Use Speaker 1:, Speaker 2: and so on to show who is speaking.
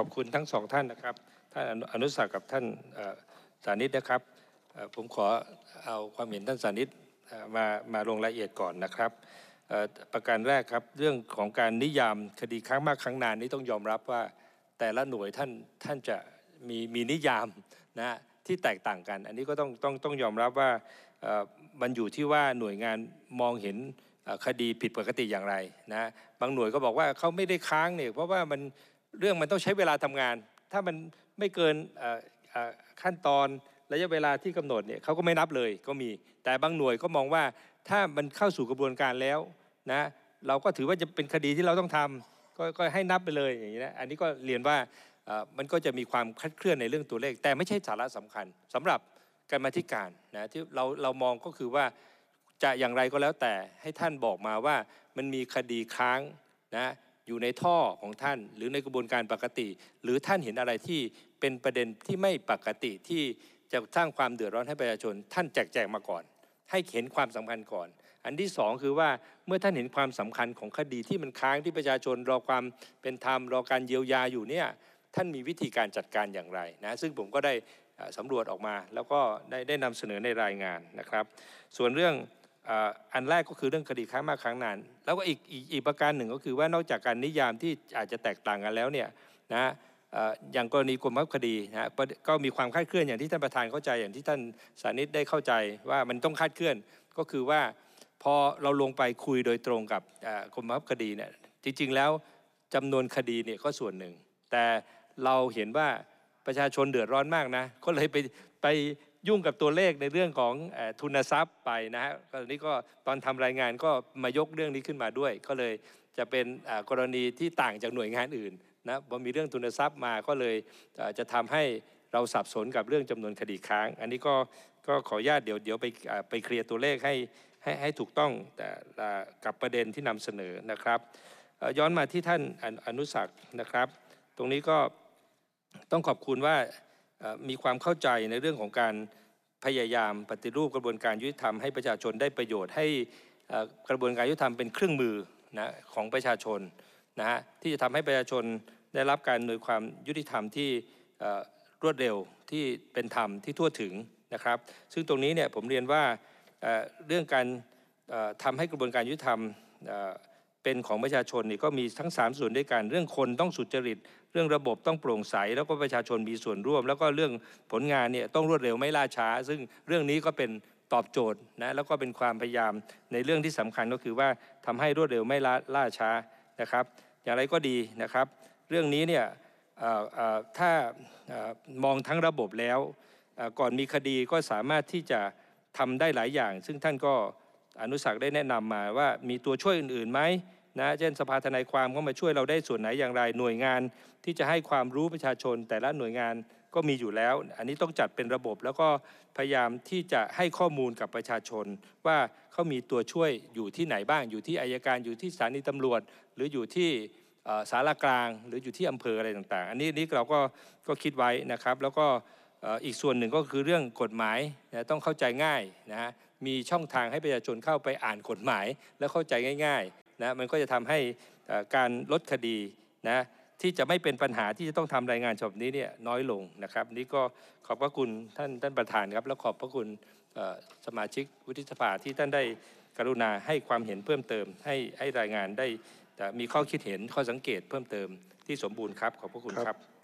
Speaker 1: อบคุณทั้งสองท่านนะครับท่านอนุสักกับท่านสานิตนะครับผมขอเอาความเห็นท่านสานิตมามาลงรายละเอียดก่อนนะครับประการแรกครับเรื่องของการนิยามคดีครั้งมากครั้งนานนี้ต้องยอมรับว่าแต่ละหน่วยท่านท่านจะมีมีนิยามนะที่แตกต่างกัน อันนี้ก็ต้องต้องต้องยอมรับว่ามันอยู่ที่ว่าหน่วยงานมองเห็นคดีผิดปกติอย่างไรนะบางหน่วยก็บอกว่าเขาไม่ได้ค้างเนี่ยเพราะว่ามันเรื่องมันต้องใช้เวลาทำงาน ถ้ามันไม่เกินขั้นตอนระยะเวลาที่กำหนดเนี่ยเขาก็ไม่นับเลยก็มี แต่บางหน่วยก็มองว่าถ้ามันเข้าสู่กระบวนการแล้วนะ เราก็ถือว่าจะเป็นคดีที่เราต้องทำกก็ให้นับไปเลยอย่างนี้นะ อันนี้ก็เรียนว่ามันก็จะมีความคลัดเคลื่อนในเรื่องตัวเลข แต่ไม่ใช่สาระสำคัญสำหรับการมาธิการนะที่เราเรามองก็คือว่าจะอย่างไรก็แล้วแต่ให้ท่านบอกมาว่ามันมีคดีค้างนะอยู่ในท่อของท่านหรือในกระบวนการปกติ หรือท่านเห็นอะไรที่เป็นประเด็นที่ไม่ปกติที่จะสร้างความเดือดร้อนให้ประชาชนท่านแจกแจงมาก่อน ให้เห็นความสำคัญก่อน อันที่ 2 คือว่าเมื่อท่านเห็นความสำคัญของคดีที่มันค้างที่ประชาชนรอความ เป็นธรรมรอการเยียวยาอยู่เนี่ยท่านมีวิธีการจัดการอย่างไรนะซึ่งผมก็ได้สำรวจออกมา แล้วก็ได้ได้นำเสนอในรายงานนะครับ ส่วนเรื่องอันแรกก็คือเรื่องคดีค้างมากค้างนานแล้วก็อีกอีกประการหนึ่งก็คือว่านอกจากการนิยามที่อาจจะแตกต่างกันแล้วเนี่ยนะอย่างกรณีกรมพับคดีนะก็มีความคาดเคลื่อนอย่างที่ท่านประธานเข้าใจอย่างที่ท่านสานิตได้เข้าใจว่ามันต้องคาดเคลื่อนก็คือว่าพอเราลงไปคุยโดยตรงกับกรมพับคดีเนี่ยจริงๆ แล้วจำนวนคดีเนี่ยก็ส่วนหนึ่ง แต่เราเห็นว่าประชาชนเดือดร้อนมากนะก็เลยไปไปยุ่งกับตัวเลขในเรื่องของทุนทรัพย์ไปนะฮะตอนนี้ก็ตอนทำรายงานก็มายกเรื่องนี้ขึ้นมาด้วย ก็เลยจะเป็นกรณีที่ต่างจากหน่วยงานอื่นนะพอมีเรื่องทุนทรัพย์มาก็เลยจะทำให้เราสับสนกับเรื่องจำนวนคดีค้าง อันนี้ก็ก็ขออนุญาตเดี๋ยวเดี๋ยวไปไปเคลียร์ตัวเลขให้ ให้ให้ถูกต้องแต่กับประเด็นที่นำเสนอนะครับ ย้อนมาที่ท่านอนุสักนะครับ ตรงนี้ก็ต้องขอบคุณว่ามีความเข้าใจในเรื่องของการพยายาม ปฏิรูปกระบวนการยุติธรรมให้ประชาชนได้ประโยชน์ ให้กระบวนการยุติธรรมเป็นเครื่องมือนะของประชาชนนะฮะที่จะทำให้ประชาชนได้รับการหน่วยความยุติธรรมที่รวดเร็วที่เป็นธรรมที่ทั่วถึงนะครับซึ่งตรงนี้เนี่ยผมเรียนว่าเรื่องการทำให้กระบวนการยุติธรรมเป็นของประชาชนนี่ก็มีทั้ง 3 ส่วนด้วยกันเรื่องคนต้องสุจริต เรื่องระบบต้องโปร่งใส แล้วก็ประชาชนมีส่วนร่วม แล้วก็เรื่องผลงานเนี่ยต้องรวดเร็วไม่ล่าช้า ซึ่งเรื่องนี้ก็เป็นตอบโจทย์นะแล้วก็เป็นความพยายามในเรื่องที่สำคัญก็คือว่าทำให้รวดเร็วไม่ล่าลาช้านะครับ อย่างไรก็ดีนะครับ เรื่องนี้เนี่ยถ้ามองทั้งระบบแล้วก่อนมีคดีก็สามารถที่จะทำได้หลายอย่าง ซึ่งท่านก็อนุสักได้แนะนำมาว่ามีตัวช่วยอื่นๆไหมนะเช่นสภาทนายความเข้ามาช่วยเราได้ส่วนไหนอย่างไรหน่วยงานที่จะให้ความรู้ประชาชนแต่ละหน่วยงานก็มีอยู่แล้ว อันนี้ต้องจัดเป็นระบบแล้วก็พยายามที่จะให้ข้อมูลกับประชาชน ว่าเขามีตัวช่วยอยู่ที่ไหนบ้าง อยู่ที่อายการอยู่ที่สถานีตำรวจ หรืออยู่ที่สารากลาง หรืออยู่ที่อำเภออะไรต่าง ๆ อันนี้นี่เราก็ก็คิดไว้นะครับ แล้วก็อีกส่วนหนึ่งก็คือเรื่องกฎหมายนะต้องเข้าใจง่ายนะมีช่องทางให้ประชาชนเข้าไปอ่านกฎหมายและเข้าใจง่ายๆนะมันก็จะทำให้การลดคดีนะที่จะไม่เป็นปัญหาที่จะต้องทำรายงานฉบับนี้เนี่ยน้อยลงนะครับ นี่ก็ขอบพระคุณท่านท่านประธานครับ และขอบพระคุณสมาชิกวุฒิสภาที่ท่านได้กรุณาให้ความเห็นเพิ่มเติม ให้ให้รายงานได้มีข้อคิดเห็นข้อสังเกตเพิ่มเติมที่สมบูรณ์ครับขอบพระคุณครับ